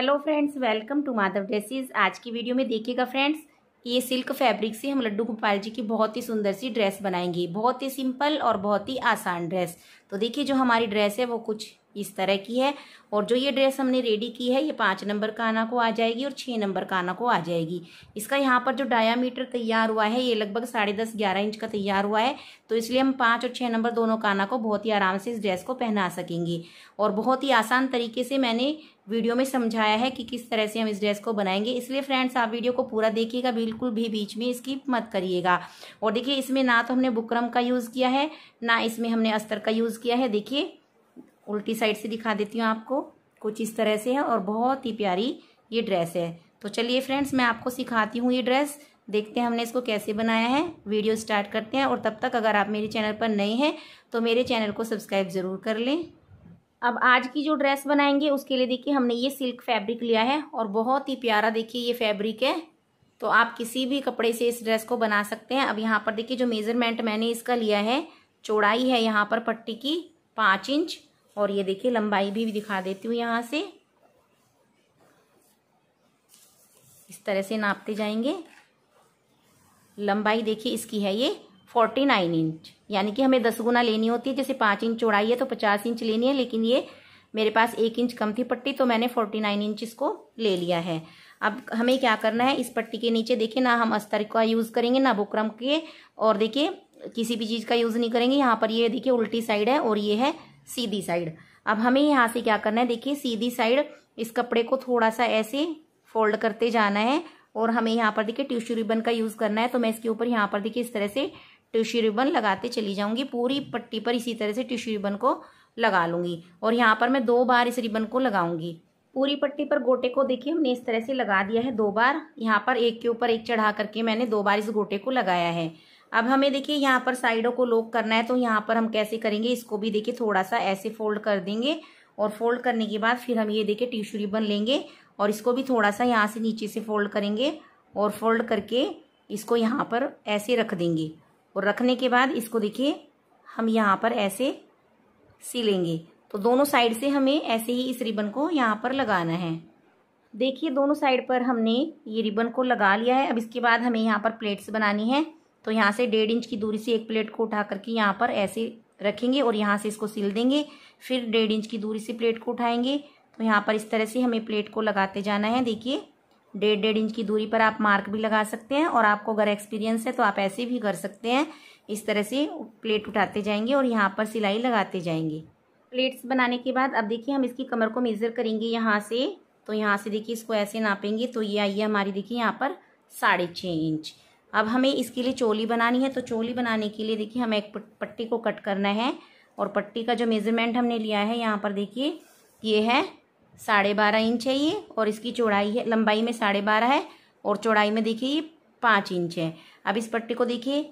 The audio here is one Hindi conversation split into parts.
hello friends welcome to Madhav dresses आज की वीडियो में देखिएगा फ्रेंड्स ये सिल्क फैब्रिक से हम लड्डू गोपाल जी की बहुत ही सुंदर सी ड्रेस बनाएंगे बहुत ही सिंपल और बहुत ही आसान ड्रेस तो देखिए जो हमारी ड्रेस है वो कुछ इस तरह की है और जो ये ड्रेस हमने रेडी की है ये पाँच नंबर काना को आ जाएगी और छः नंबर काना को आ जाएगी इसका यहाँ पर जो डायामीटर तैयार हुआ है ये लगभग साढ़े दस ग्यारह इंच का तैयार हुआ है तो इसलिए हम पाँच और छः नंबर दोनों काना को बहुत ही आराम से इस ड्रेस को पहना सकेंगे और बहुत ही आसान तरीके से मैंने वीडियो में समझाया है कि किस तरह से हम इस ड्रेस को बनाएंगे इसलिए फ्रेंड्स आप वीडियो को पूरा देखिएगा बिल्कुल भी बीच में स्किप मत करिएगा और देखिए इसमें ना तो हमने बुकरम का यूज़ किया है ना इसमें हमने अस्तर का यूज़ किया है देखिए उल्टी साइड से दिखा देती हूँ आपको कुछ इस तरह से है और बहुत ही प्यारी ये ड्रेस है तो चलिए फ्रेंड्स मैं आपको सिखाती हूँ ये ड्रेस देखते हैं हमने इसको कैसे बनाया है वीडियो स्टार्ट करते हैं और तब तक अगर आप मेरे चैनल पर नए हैं तो मेरे चैनल को सब्सक्राइब ज़रूर कर लें अब आज की जो ड्रेस बनाएंगे उसके लिए देखिए हमने ये सिल्क फैब्रिक लिया है और बहुत ही प्यारा देखिए ये फैब्रिक है तो आप किसी भी कपड़े से इस ड्रेस को बना सकते हैं अब यहाँ पर देखिए जो मेज़रमेंट मैंने इसका लिया है चौड़ाई है यहाँ पर पट्टी की पाँच इंच और ये देखिए लंबाई भी दिखा देती हूँ यहाँ से इस तरह से नापते जाएंगे लंबाई देखिए इसकी है ये फोर्टी नाइन इंच यानी कि हमें दस गुना लेनी होती है जैसे पांच इंच चौड़ाई है तो पचास इंच लेनी है लेकिन ये मेरे पास एक इंच कम थी पट्टी तो मैंने फोर्टी नाइन इंच इसको ले लिया है अब हमें क्या करना है इस पट्टी के नीचे देखिए ना हम अस्तर का यूज़ करेंगे ना बुकरम के और देखिए किसी भी चीज़ का यूज़ नहीं करेंगे यहाँ पर ये देखिए उल्टी साइड है और ये है सीधी साइड अब हमें यहाँ से क्या करना है देखिए सीधी साइड इस कपड़े को थोड़ा सा ऐसे फोल्ड करते जाना है और हमें यहाँ पर देखिए ट्यूशू रिबन का यूज़ करना है तो मैं इसके ऊपर यहाँ पर देखिए इस तरह से ट्यूशू रिबन लगाते चली जाऊंगी पूरी पट्टी पर इसी तरह से ट्यूशू रिबन को लगा लूँगी और यहाँ पर मैं दो बार इस रिबन को लगाऊंगी पूरी पट्टी पर गोटे को देखिए हमने इस तरह से लगा दिया है दो बार यहाँ पर एक के ऊपर एक चढ़ा करके मैंने दो बार इस गोटे को लगाया है अब हमें देखिए यहाँ पर साइडों को लॉक करना है तो यहाँ पर हम कैसे करेंगे इसको भी देखिए थोड़ा सा ऐसे फोल्ड कर देंगे और फोल्ड करने के बाद फिर हम ये देखिए टिश्यू रिबन लेंगे और इसको भी थोड़ा सा यहाँ से नीचे से फोल्ड करेंगे और फोल्ड करके इसको यहाँ पर ऐसे रख देंगे और रखने के बाद इसको देखिए हम यहाँ पर ऐसे सिलेंगे तो दोनों साइड से हमें ऐसे ही इस रिबन को यहाँ पर लगाना है देखिए दोनों साइड पर हमने ये रिबन को लगा लिया है अब इसके बाद हमें यहाँ पर प्लेट्स बनानी है तो यहाँ से डेढ़ इंच की दूरी से एक प्लेट को उठा करके यहाँ पर ऐसे रखेंगे और यहाँ से इसको सिल देंगे फिर डेढ़ इंच की दूरी से प्लेट को उठाएंगे तो यहाँ पर इस तरह से हमें प्लेट को लगाते जाना है देखिए डेढ़ डेढ़ इंच की दूरी पर आप मार्क भी लगा सकते हैं और आपको अगर एक्सपीरियंस है तो आप ऐसे भी कर सकते हैं इस तरह से प्लेट उठाते जाएंगे और यहाँ पर सिलाई लगाते जाएंगे प्लेट्स बनाने के बाद अब देखिए हम इसकी कमर को मेज़र करेंगे यहाँ से तो यहाँ से देखिए इसको ऐसे नापेंगे तो ये आइए हमारी देखिए यहाँ पर साढ़े छः इंच अब हमें इसके लिए चोली बनानी है तो चोली बनाने के लिए देखिए हमें एक पट्टी को कट करना है और पट्टी का जो मेज़रमेंट हमने लिया है यहाँ पर देखिए ये है साढ़े बारह इंच है ये और इसकी चौड़ाई है लंबाई में साढ़े बारह है और चौड़ाई में देखिए ये पाँच इंच है अब इस पट्टी को देखिए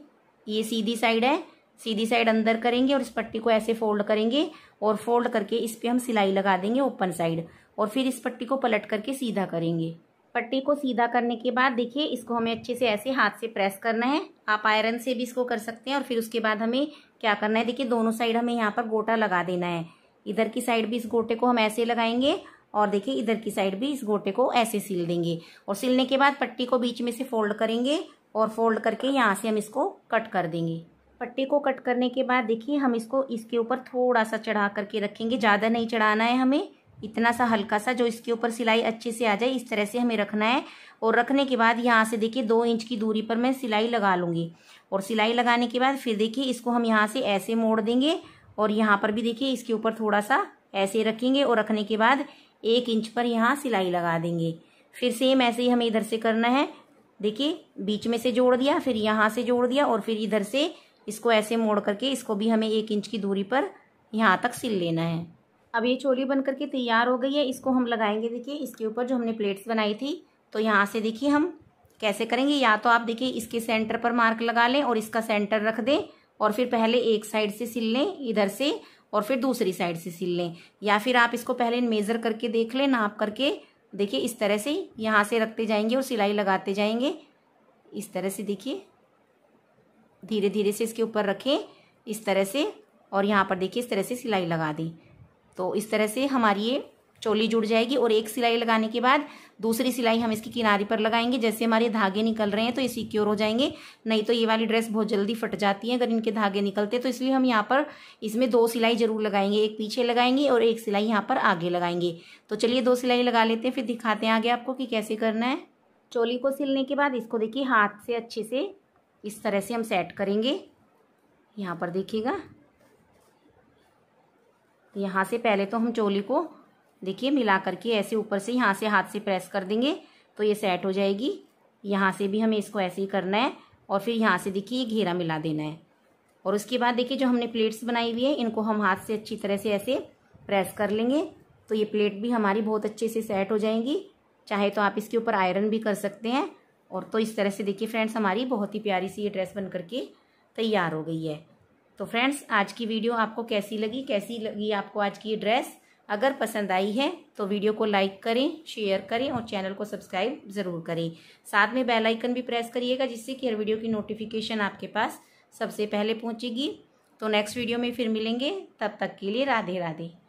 ये सीधी साइड है सीधी साइड अंदर करेंगे और इस पट्टी को ऐसे फोल्ड करेंगे और फोल्ड करके इस पर हम सिलाई लगा देंगे ओपन साइड और फिर इस पट्टी को पलट करके सीधा करेंगे पट्टी को सीधा करने के बाद देखिए इसको हमें अच्छे से ऐसे हाथ से प्रेस करना है आप आयरन से भी इसको कर सकते हैं और फिर उसके बाद हमें क्या करना है देखिए दोनों साइड हमें यहाँ पर गोटा लगा देना है इधर की साइड भी इस गोटे को हम ऐसे लगाएंगे और देखिए इधर की साइड भी इस गोटे को ऐसे सिल देंगे और सिलने के बाद पट्टी को बीच में से फोल्ड करेंगे और फोल्ड करके यहाँ से हम इसको कट कर देंगे पट्टी को कट करने के बाद देखिए हम इसको इसके ऊपर थोड़ा सा चढ़ा करके रखेंगे ज़्यादा नहीं चढ़ाना है हमें इतना सा हल्का सा जो इसके ऊपर सिलाई अच्छे से आ जाए इस तरह से हमें रखना है और रखने के बाद यहाँ से देखिए दो इंच की दूरी पर मैं सिलाई लगा लूँगी और सिलाई लगाने के बाद फिर देखिए इसको हम यहाँ से ऐसे मोड़ देंगे और यहाँ पर भी देखिए इसके ऊपर थोड़ा सा ऐसे रखेंगे और रखने के बाद एक इंच पर यहाँ सिलाई लगा देंगे फिर सेम ऐसे ही हमें इधर से करना है देखिए बीच में से जोड़ दिया फिर यहाँ से जोड़ दिया और फिर इधर से इसको ऐसे मोड़ करके इसको भी हमें एक इंच की दूरी पर यहाँ तक सिल लेना है अब ये चोली बन करके तैयार हो गई है इसको हम लगाएंगे देखिए इसके ऊपर जो हमने प्लेट्स बनाई थी तो यहाँ से देखिए हम कैसे करेंगे या तो आप देखिए इसके सेंटर पर मार्क लगा लें और इसका सेंटर रख दें और फिर पहले एक साइड से सिल लें इधर से और फिर दूसरी साइड से सिल लें या फिर आप इसको पहले मेज़र करके देख लें नाप करके देखिए इस तरह से यहाँ से रखते जाएंगे और सिलाई लगाते जाएंगे इस तरह से देखिए धीरे धीरे से इसके ऊपर रखें इस तरह से और यहाँ पर देखिए इस तरह से सिलाई लगा दी तो इस तरह से हमारी ये चोली जुड़ जाएगी और एक सिलाई लगाने के बाद दूसरी सिलाई हम इसकी किनारे पर लगाएंगे जैसे हमारे धागे निकल रहे हैं तो ये सिक्योर हो जाएंगे नहीं तो ये वाली ड्रेस बहुत जल्दी फट जाती है अगर इनके धागे निकलते तो इसलिए हम यहाँ पर इसमें दो सिलाई जरूर लगाएंगे एक पीछे लगाएंगे और एक सिलाई यहाँ पर आगे लगाएंगे तो चलिए दो सिलाई लगा लेते हैं फिर दिखाते हैं आगे आपको कि कैसे करना है चोली को सिलने के बाद इसको देखिए हाथ से अच्छे से इस तरह से हम सेट करेंगे यहाँ पर देखिएगा यहाँ से पहले तो हम चोली को देखिए मिला करके ऐसे ऊपर से यहाँ से हाथ से प्रेस कर देंगे तो ये सेट हो जाएगी यहाँ से भी हमें इसको ऐसे ही करना है और फिर यहाँ से देखिए घेरा मिला देना है और उसके बाद देखिए जो हमने प्लेट्स बनाई हुई है इनको हम हाथ से अच्छी तरह से ऐसे प्रेस कर लेंगे तो ये प्लेट भी हमारी बहुत अच्छे से सेट हो जाएंगी चाहे तो आप इसके ऊपर आयरन भी कर सकते हैं और तो इस तरह से देखिए फ्रेंड्स हमारी बहुत ही प्यारी सी ये ड्रेस बन करके तैयार हो गई है तो फ्रेंड्स आज की वीडियो आपको कैसी लगी कैसी लगी आपको आज की ड्रेस अगर पसंद आई है तो वीडियो को लाइक करें शेयर करें और चैनल को सब्सक्राइब ज़रूर करें साथ में बेल आइकन भी प्रेस करिएगा जिससे कि हर वीडियो की नोटिफिकेशन आपके पास सबसे पहले पहुंचेगी तो नेक्स्ट वीडियो में फिर मिलेंगे तब तक के लिए राधे राधे